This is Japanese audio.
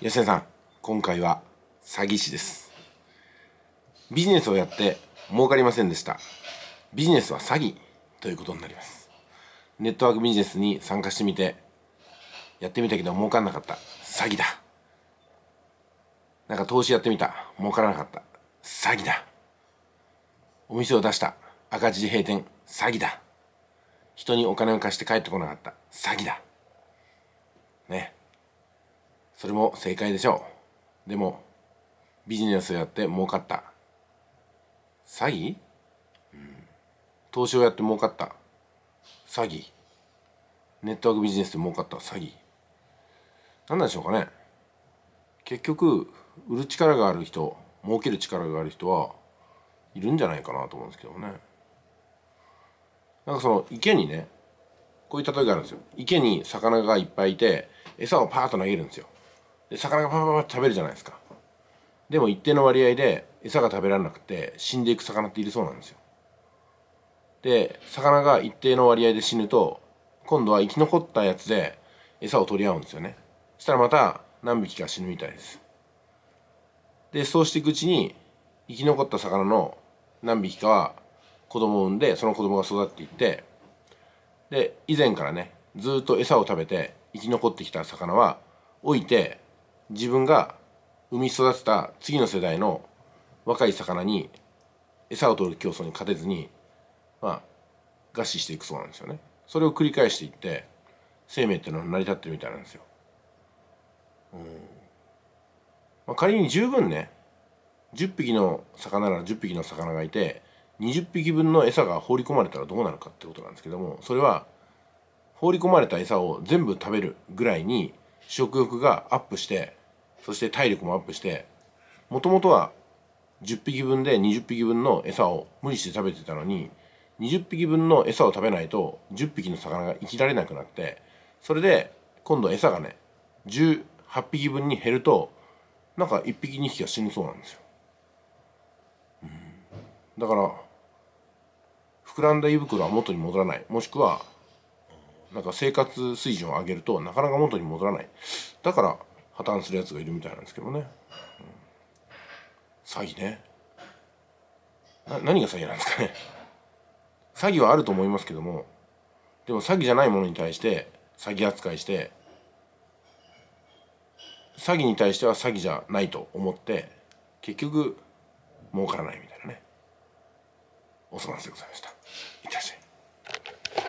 吉田さん今回は詐欺師ですビジネスをやって儲かりませんでしたビジネスは詐欺ということになりますネットワークビジネスに参加してみてやってみたけど儲かんなかった詐欺だなんか投資やってみた儲からなかった詐欺だお店を出した赤字で閉店詐欺だ人にお金を貸して帰ってこなかった詐欺だねそれも正解でしょう。でも、ビジネスをやって儲かった。詐欺、うん、投資をやって儲かった。詐欺。ネットワークビジネスで儲かった。詐欺。何なんでしょうかね。結局、売る力がある人、儲ける力がある人はいるんじゃないかなと思うんですけどね。なんかその池にね、こういう例えがあるんですよ。池に魚がいっぱいいて、餌をパーッと投げるんですよ。で魚がパパパって食べるじゃないですかでも一定の割合で餌が食べられなくて死んでいく魚っているそうなんですよで魚が一定の割合で死ぬと今度は生き残ったやつで餌を取り合うんですよねそしたらまた何匹か死ぬみたいですでそうしていくうちに生き残った魚の何匹かは子供を産んでその子供が育っていってで以前からねずっと餌を食べて生き残ってきた魚は老いて自分が産み育てた次の世代の若い魚に餌を取る競争に勝てずにまあ餓死していくそうなんですよねそれを繰り返していって生命っていうのは成り立ってるみたいなんですよ、うんまあ、仮に十分ね10匹の魚なら10匹の魚がいて20匹分の餌が放り込まれたらどうなるかってことなんですけどもそれは放り込まれた餌を全部食べるぐらいに食欲がアップしてそして体力もアップしてもともとは10匹分で20匹分の餌を無理して食べてたのに20匹分の餌を食べないと10匹の魚が生きられなくなってそれで今度餌がね18匹分に減るとなんか1匹2匹が死ぬそうなんですよ。だから膨らんだ胃袋は元に戻らないもしくはなんか生活水準を上げるとなかなか元に戻らないだから破綻するやつがいるみたいなんですけどね、うん、詐欺ね何が詐欺なんですかね詐欺はあると思いますけどもでも詐欺じゃないものに対して詐欺扱いして詐欺に対しては詐欺じゃないと思って結局儲からないみたいなねお粗末でございましたいってらっしゃい